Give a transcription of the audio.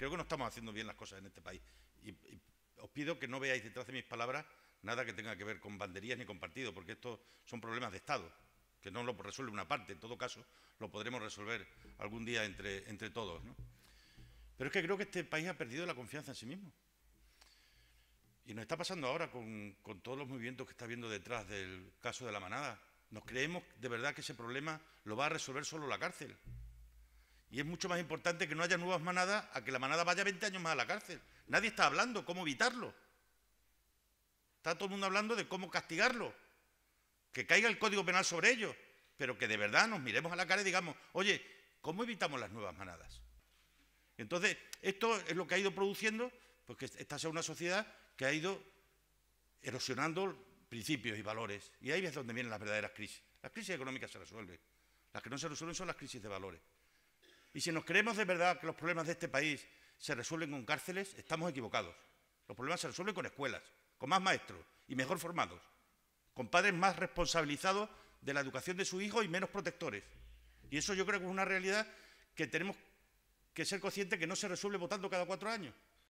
Creo que no estamos haciendo bien las cosas en este país. Y, os pido que no veáis detrás de mis palabras nada que tenga que ver con banderías ni con partidos, porque estos son problemas de Estado, que no lo resuelve una parte. En todo caso, lo podremos resolver algún día entre, entre todos. Pero es que creo que este país ha perdido la confianza en sí mismo. Y nos está pasando ahora con, con todos los movimientos que está viendo detrás del caso de la manada. Nos creemos de verdad que ese problema lo va a resolver solo la cárcel. Y es mucho más importante que no haya nuevas manadas a que la manada vaya 20 años más a la cárcel. Nadie está hablando cómo evitarlo. Está todo el mundo hablando de cómo castigarlo, que caiga el Código Penal sobre ellos, pero que de verdad nos miremos a la cara y digamos, oye, ¿cómo evitamos las nuevas manadas? Entonces, esto es lo que ha ido produciendo, porque esta es una sociedad que ha ido erosionando principios y valores. Y ahí es donde vienen las verdaderas crisis. Las crisis económicas se resuelven. Las que no se resuelven son las crisis de valores. Y si nos creemos de verdad que los problemas de este país se resuelven con cárceles, estamos equivocados. Los problemas se resuelven con escuelas, con más maestros y mejor formados, con padres más responsabilizados de la educación de su hijo y menos protectores. Y eso yo creo que es una realidad que tenemos que ser conscientes que no se resuelve votando cada cuatro años.